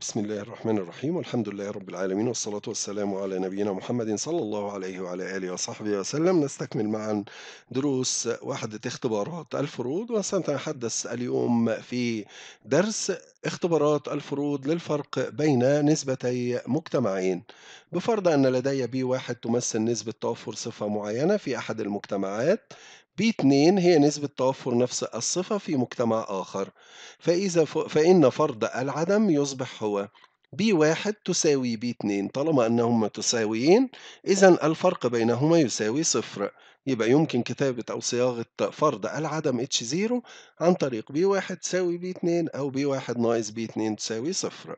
بسم الله الرحمن الرحيم والحمد لله رب العالمين والصلاة والسلام على نبينا محمد صلى الله عليه وعلى آله وصحبه وسلم نستكمل معا دروس وحدة اختبارات الفروض وسنتحدث اليوم في درس اختبارات الفروض للفرق بين نسبتي مجتمعين بفرض أن لدي بي واحد تمثل نسبة توفر صفة معينة في أحد المجتمعات ب2 هي نسبة توفر نفس الصفة في مجتمع آخر فإذا ف... فإن فرض العدم يصبح هو B1 تساوي B2 طالما أنهما تساويين إذا الفرق بينهما يساوي صفر يبقى يمكن كتابة أو صياغة فرض العدم H0 عن طريق B1 تساوي B2 أو B1 ناقص B2 تساوي صفر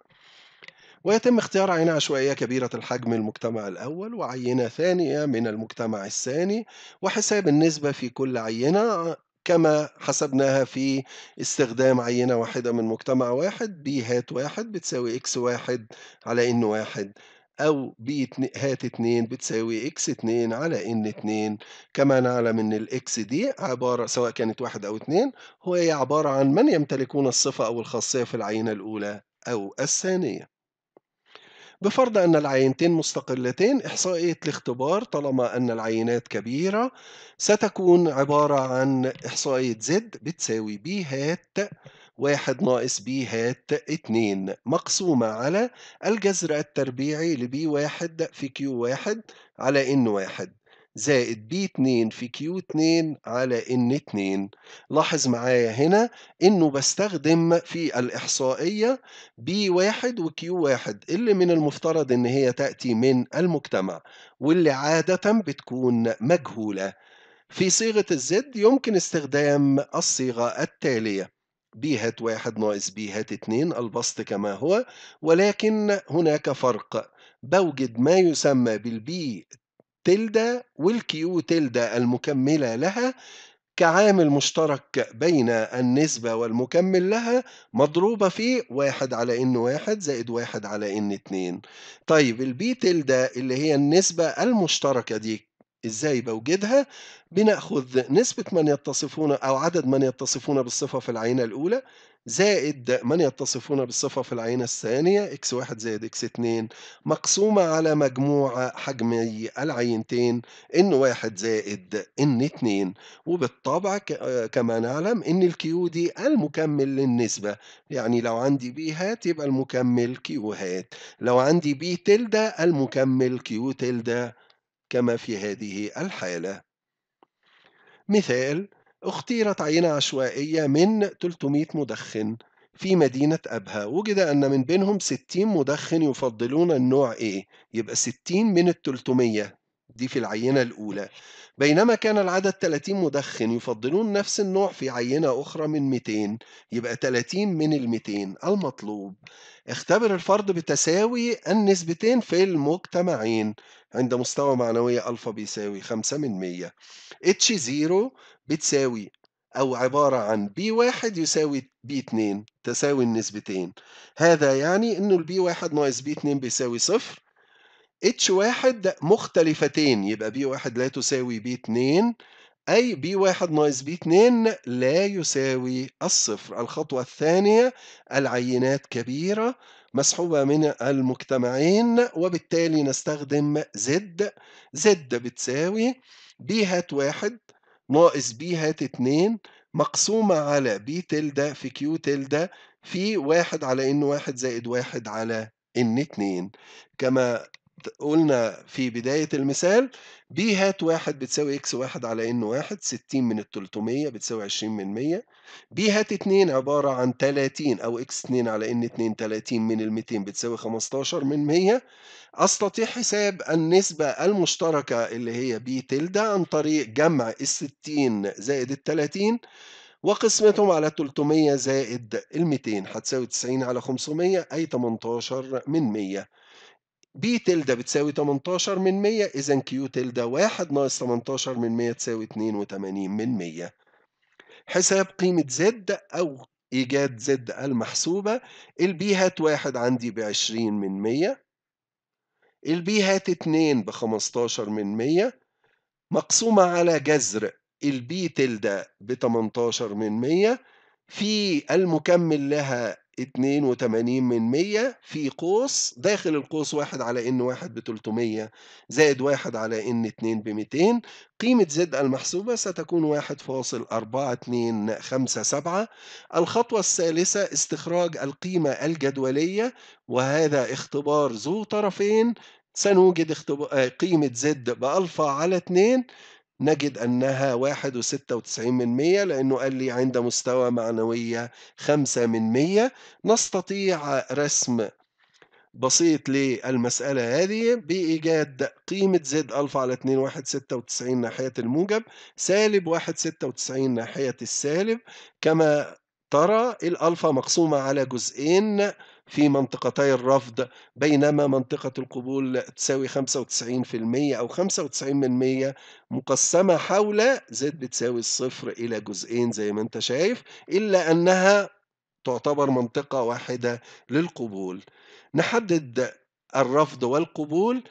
ويتم اختيار عينة عشوائية كبيرة الحجم المجتمع الأول وعينة ثانية من المجتمع الثاني وحساب النسبة في كل عينة كما حسبناها في استخدام عينة واحدة من مجتمع واحد بي هات واحد بتساوي إكس واحد على إن واحد أو بي هات اتنين بتساوي إكس اتنين على إن اتنين كما نعلم إن الإكس دي عبارة سواء كانت واحد أو اتنين هو هي عبارة عن من يمتلكون الصفة أو الخاصية في العينة الأولى أو الثانية بفرض أن العينتين مستقلتين إحصائية الاختبار طالما أن العينات كبيرة ستكون عبارة عن إحصائية زد بتساوي بي هات واحد ناقص بي هات اتنين مقسومة على الجذر التربيعي لبي واحد في كيو واحد على إن واحد زائد بي 2 في كيو 2 على ان 2 لاحظ معايا هنا انه بستخدم في الاحصائيه بي 1 وكيو 1 اللي من المفترض ان هي تاتي من المجتمع واللي عاده بتكون مجهوله في صيغه الزد يمكن استخدام الصيغه التاليه بي هات 1 ناقص بي هات 2 البسط كما هو ولكن هناك فرق بوجد ما يسمى بالبي تلدا والكيو تلدا المكملة لها كعامل مشترك بين النسبة والمكمل لها مضروبة في واحد على إن واحد زائد واحد على إن اتنين طيب البي تلدا اللي هي النسبة المشتركة دي ازاي بوجدها بناخذ نسبة من يتصفون او عدد من يتصفون بالصفة في العينة الاولى زائد من يتصفون بالصفة في العينة اكس x1 زايد اكس x2 مقسومة على مجموع حجمي العينتين ان 1 زايد ان n2 وبالطبع كما نعلم ان الكيو دي المكمل للنسبة يعني لو عندي بي هات يبقى المكمل كيو هات لو عندي بي تلدة المكمل كيو تلدة كما في هذه الحالة مثال اختيرت عينة عشوائية من 300 مدخن في مدينة أبها وجد أن من بينهم 60 مدخن يفضلون النوع A يبقى 60 من 300 دي في العينة الأولى بينما كان العدد 30 مدخن يفضلون نفس النوع في عينة أخرى من 200 يبقى 30 من ال 200 المطلوب اختبر الفرد بتساوي النسبتين في المجتمعين عند مستوى معنوية ألفا بيساوي 5 من 100 اتش 0 بتساوي أو عبارة عن بي واحد يساوي بي اتنين تساوي النسبتين هذا يعني إنه البي واحد ناقص بي اتنين بيساوي صفر اتش واحد مختلفتين يبقى بي واحد لا تساوي بي اتنين أي بي واحد ناقص بي اتنين لا يساوي الصفر الخطوة الثانية العينات كبيرة مسحوبة من المجتمعين وبالتالي نستخدم زد زد بتساوي بي هات واحد ناقص بي هات اتنين مقسومة على بي تلدة في كيو تلدة في واحد على ان واحد زائد واحد على ان اتنين كما قلنا في بداية المثال ب هات واحد بتساوي اكس واحد على ان واحد ستين من التلتمية بتساوي عشرين من مية ب هات اتنين عبارة عن تلاتين أو اكس اتنين على ان اتنين تلاتين من المتين بتساوي خمستاشر من مية أستطيع حساب النسبة المشتركة اللي هي ب تلدة عن طريق جمع الستين زائد التلاتين وقسمتهم على 300 زائد ال 200 هتساوي 90 على 500 أي 18 من 100 بي تلدا بتساوي 18 من 100 إذا كيو تلدا 1 ناقص 18 من 100 تساوي 82 من 100 حساب قيمة زد أو إيجاد زد المحسوبة البي هات 1 عندي ب 20 من 100 البي هات 2 ب 15 من 100 مقسومة على جذر البي تلدا ب 18 من 100 في المكمل لها 82 من 100 في قوس داخل القوس 1 على ان 1 ب 300 زائد 1 على ان 2 ب 200 قيمة زد المحسوبة ستكون 1.4257 الخطوة الثالثة استخراج القيمة الجدولية وهذا اختبار ذو طرفين سنوجد آه، قيمة زد بألفا على 2 نجد أنها 1.96 من مية لأنه قال لي عند مستوى معنوية 5 من مية نستطيع رسم بسيط للمسألة هذه بإيجاد قيمة زد ألفا على 2.196 ناحية الموجب سالب 1.96 ناحية السالب كما ترى الألفا مقسومة على جزئين في منطقتي الرفض بينما منطقة القبول تساوي 95% أو 95% مقسمة حول زد بتساوي الصفر إلى جزئين زي ما أنت شايف إلا أنها تعتبر منطقة واحدة للقبول نحدد الرفض والقبول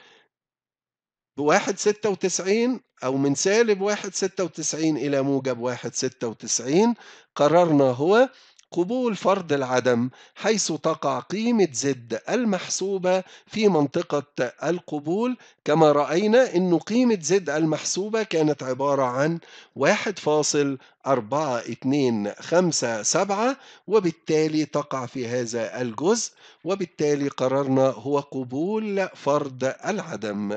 بواحد ستة وتسعين أو من سالب واحد ستة وتسعين إلى موجب واحد ستة وتسعين قررنا هو قبول فرض العدم حيث تقع قيمة زد المحسوبة في منطقة القبول كما رأينا أن قيمة زد المحسوبة كانت عبارة عن 1.4257 وبالتالي تقع في هذا الجزء وبالتالي قررنا هو قبول فرض العدم